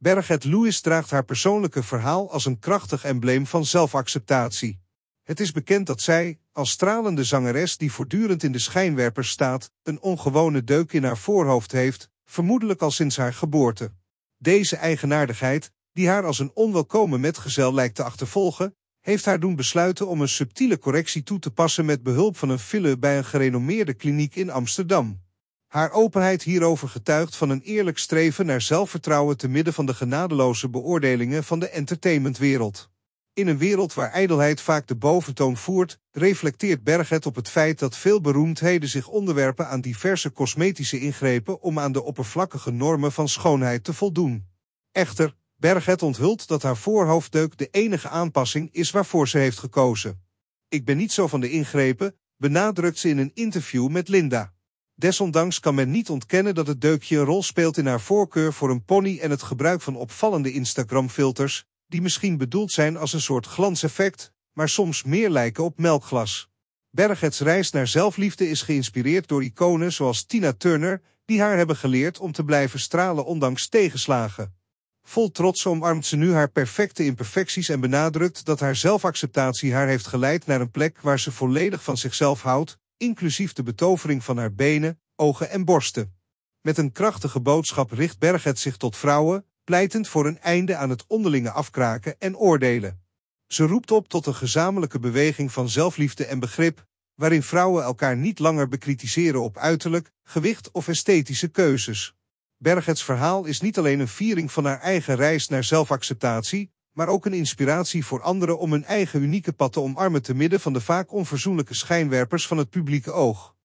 Berget Lewis draagt haar persoonlijke verhaal als een krachtig embleem van zelfacceptatie. Het is bekend dat zij, als stralende zangeres die voortdurend in de schijnwerpers staat, een ongewone deuk in haar voorhoofd heeft, vermoedelijk al sinds haar geboorte. Deze eigenaardigheid, die haar als een onwelkome metgezel lijkt te achtervolgen, heeft haar doen besluiten om een subtiele correctie toe te passen met behulp van een file bij een gerenommeerde kliniek in Amsterdam. Haar openheid hierover getuigt van een eerlijk streven naar zelfvertrouwen te midden van de genadeloze beoordelingen van de entertainmentwereld. In een wereld waar ijdelheid vaak de boventoon voert, reflecteert Berghet op het feit dat veel beroemdheden zich onderwerpen aan diverse cosmetische ingrepen om aan de oppervlakkige normen van schoonheid te voldoen. Echter, Berghet onthult dat haar voorhoofddeuk de enige aanpassing is waarvoor ze heeft gekozen. Ik ben niet zo van de ingrepen, benadrukt ze in een interview met Linda. Desondanks kan men niet ontkennen dat het deukje een rol speelt in haar voorkeur voor een pony en het gebruik van opvallende Instagram-filters, die misschien bedoeld zijn als een soort glanseffect, maar soms meer lijken op melkglas. Berghets reis naar zelfliefde is geïnspireerd door iconen zoals Tina Turner, die haar hebben geleerd om te blijven stralen ondanks tegenslagen. Vol trots omarmt ze nu haar perfecte imperfecties en benadrukt dat haar zelfacceptatie haar heeft geleid naar een plek waar ze volledig van zichzelf houdt, inclusief de betovering van haar benen, ogen en borsten. Met een krachtige boodschap richt Berghet zich tot vrouwen, pleitend voor een einde aan het onderlinge afkraken en oordelen. Ze roept op tot een gezamenlijke beweging van zelfliefde en begrip, waarin vrouwen elkaar niet langer bekritiseren op uiterlijk, gewicht of esthetische keuzes. Berghets verhaal is niet alleen een viering van haar eigen reis naar zelfacceptatie, maar ook een inspiratie voor anderen om hun eigen unieke pad te omarmen te midden van de vaak onverzoenlijke schijnwerpers van het publieke oog.